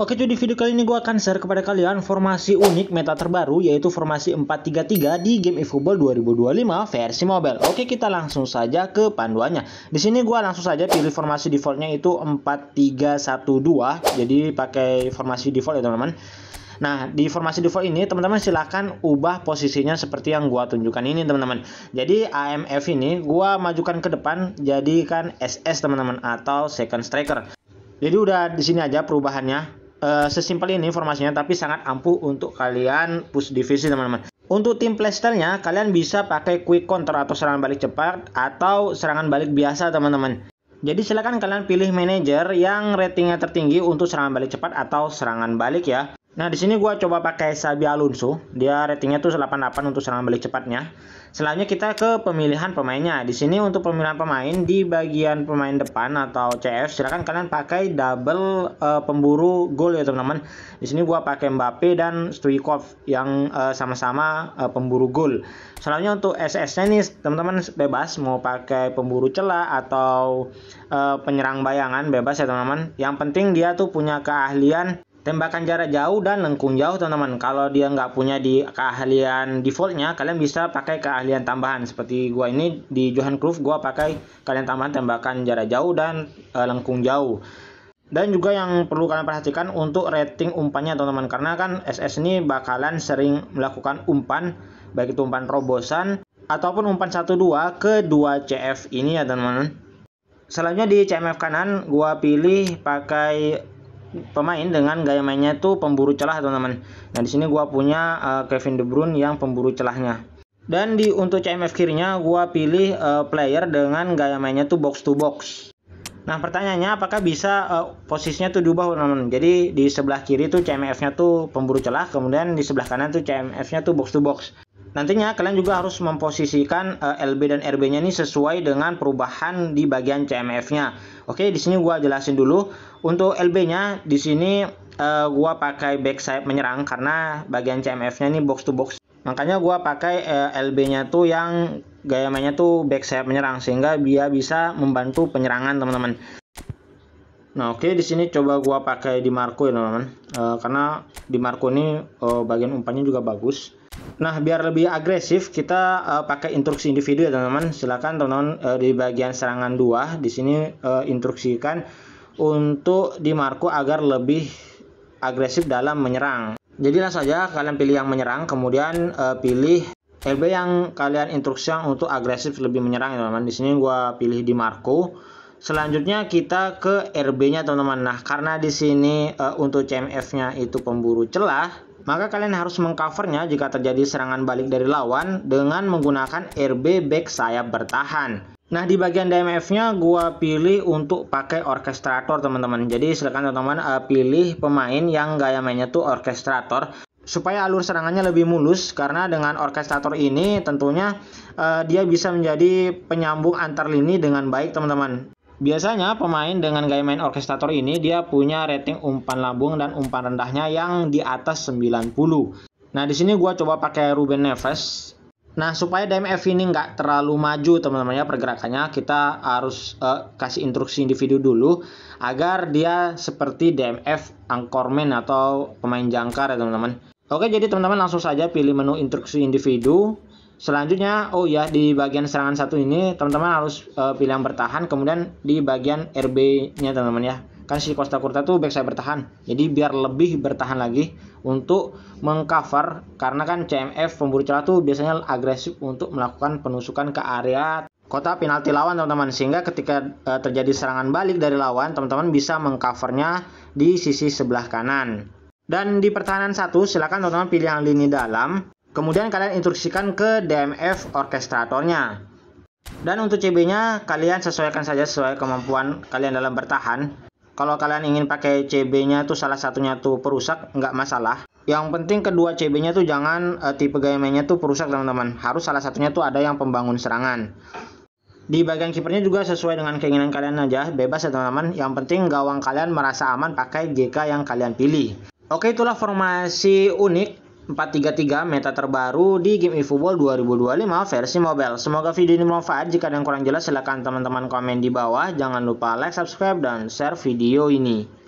Oke jadi video kali ini gue akan share kepada kalian formasi unik meta terbaru yaitu formasi 433 di game eFootball 2025 versi mobile. Oke kita langsung saja ke panduannya. Di sini gue langsung saja pilih formasi defaultnya itu 4312 jadi pakai formasi default ya teman-teman. Nah, di formasi default ini teman-teman silahkan ubah posisinya seperti yang gue tunjukkan ini teman-teman. Jadi AMF ini gue majukan ke depan jadikan SS teman-teman atau second striker. Jadi udah di sini aja perubahannya uh, sesimpel ini informasinya tapi sangat ampuh untuk kalian push divisi teman-teman. Untuk tim playsternya kalian bisa pakai quick counter atau serangan balik cepat atau serangan balik biasa teman-teman. Jadi silakan kalian pilih manager yang ratingnya tertinggi untuk serangan balik cepat atau serangan balik ya. Nah, di sini gue coba pakai Sabi Alonso. Dia ratingnya tuh 88 untuk serangan balik cepatnya. Selanjutnya kita ke pemilihan pemainnya. Di sini untuk pemilihan pemain di bagian pemain depan atau CF silakan kalian pakai double uh, pemburu gol ya, teman-teman. Di sini gua pakai Mbappe dan Stoikov yang eh, sama-sama uh, uh, pemburu gol. Selanjutnya untuk SS-nya nih, teman-teman bebas mau pakai pemburu celah atau uh, penyerang bayangan bebas ya, teman-teman. Yang penting dia tuh punya keahlian tembakan jarak jauh dan lengkung jauh teman-teman kalau dia nggak punya di keahlian defaultnya kalian bisa pakai keahlian tambahan seperti gua ini di Johan Cruyff gua pakai kalian tambahan tembakan jarak jauh dan uh, lengkung jauh dan juga yang perlu kalian perhatikan untuk rating umpannya teman-teman karena kan SS ini bakalan sering melakukan umpan baik itu umpan robosan ataupun umpan 1-2 ke 2 CF ini ya teman-teman selanjutnya di CMF kanan gua pilih pakai pemain dengan gaya mainnya itu pemburu celah teman-teman. Nah di sini gue punya uh, Kevin De Bruyne yang pemburu celahnya. Dan di untuk CMF kirinya gue pilih uh, player dengan gaya mainnya tuh box to box. Nah pertanyaannya apakah bisa uh, posisinya tuh diubah teman-teman? Jadi di sebelah kiri tuh CMF-nya tuh pemburu celah, kemudian di sebelah kanan tuh CMF-nya tuh box to box. Nantinya kalian juga harus memposisikan uh, eh, LB dan RB-nya ini sesuai dengan perubahan di bagian CMF-nya. Oke, di sini gua jelasin dulu untuk LB-nya di sini uh, gua pakai backside menyerang karena bagian CMF-nya ini box to box. Makanya gua pakai uh, eh, LB-nya tuh yang gaya mainnya tuh backside menyerang sehingga dia bisa membantu penyerangan teman-teman. Nah, oke okay, di sini coba gua pakai di Marco ya, teman-teman. Uh, karena di Marco ini uh, bagian umpannya juga bagus. Nah, biar lebih agresif kita uh, pakai instruksi individu ya teman-teman. Silakan teman-teman uh, di bagian serangan 2 di sini uh, instruksikan untuk di Marco agar lebih agresif dalam menyerang. Jadi langsung saja kalian pilih yang menyerang, kemudian uh, pilih LB yang kalian instruksikan untuk agresif lebih menyerang ya teman-teman. Di sini gua pilih di Marco. Selanjutnya kita ke RB-nya teman-teman. Nah, karena di sini uh, untuk CMF-nya itu pemburu celah, maka kalian harus mengcovernya jika terjadi serangan balik dari lawan dengan menggunakan RB back sayap bertahan. Nah di bagian DMF-nya gue pilih untuk pakai orkestrator teman-teman. Jadi silakan teman-teman uh, pilih pemain yang gaya mainnya tuh orkestrator supaya alur serangannya lebih mulus karena dengan orkestrator ini tentunya uh, dia bisa menjadi penyambung antar lini dengan baik teman-teman. Biasanya pemain dengan gaya main orkestrator ini dia punya rating umpan lambung dan umpan rendahnya yang di atas 90. Nah di sini gue coba pakai Ruben Neves. Nah supaya DMF ini nggak terlalu maju teman-teman ya pergerakannya kita harus uh, kasih instruksi individu dulu agar dia seperti DMF angkorman atau pemain jangkar ya teman-teman. Oke jadi teman-teman langsung saja pilih menu instruksi individu Selanjutnya, oh ya di bagian serangan satu ini teman-teman harus uh, pilih yang bertahan, kemudian di bagian RB-nya teman-teman ya. Kan si Costa Curta tuh back saya bertahan. Jadi biar lebih bertahan lagi untuk mengcover karena kan CMF pemburu celah tuh biasanya agresif untuk melakukan penusukan ke area kota penalti lawan teman-teman sehingga ketika uh, terjadi serangan balik dari lawan teman-teman bisa mengcovernya di sisi sebelah kanan. Dan di pertahanan satu silakan teman-teman pilih yang lini dalam Kemudian kalian instruksikan ke DMF orkestratornya. Dan untuk CB-nya kalian sesuaikan saja sesuai kemampuan kalian dalam bertahan. Kalau kalian ingin pakai CB-nya tuh salah satunya tuh perusak nggak masalah. Yang penting kedua CB-nya tuh jangan e, tipe gamenya tuh perusak teman-teman. Harus salah satunya tuh ada yang pembangun serangan. Di bagian kipernya juga sesuai dengan keinginan kalian aja, bebas ya teman-teman. Yang penting gawang kalian merasa aman pakai GK yang kalian pilih. Oke itulah formasi unik 433 meta terbaru di game eFootball 2025 versi mobile. Semoga video ini bermanfaat. Jika ada yang kurang jelas silahkan teman-teman komen di bawah. Jangan lupa like, subscribe, dan share video ini.